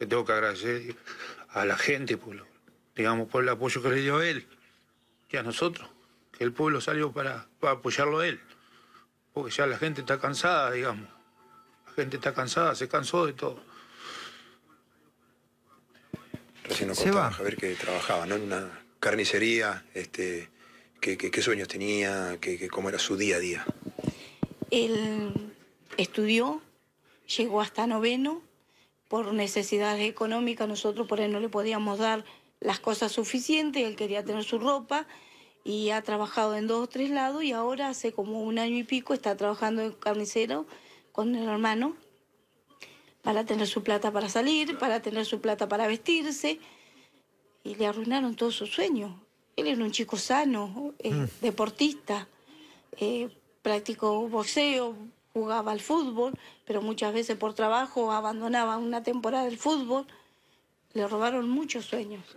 Le tengo que agradecer a la gente, por digamos, por el apoyo que le dio él y a nosotros. Que el pueblo salió para, apoyarlo a él. Porque ya la gente está cansada, digamos. La gente está cansada, se cansó de todo. Recién nos a ver que trabajaba ¿no? en una carnicería, este, qué sueños tenía, que, cómo era su día a día. Él estudió, llegó hasta noveno, por necesidades económicas, nosotros por él no le podíamos dar las cosas suficientes, él quería tener su ropa y ha trabajado en dos o tres lados y ahora hace como un año y pico está trabajando en carnicero con el hermano para tener su plata para salir, para tener su plata para vestirse y le arruinaron todos sus sueños. Él era un chico sano, eh, mm. deportista, eh, practicó boxeo, jugaba al fútbol, pero muchas veces por trabajo abandonaba una temporada del fútbol. Le robaron muchos sueños.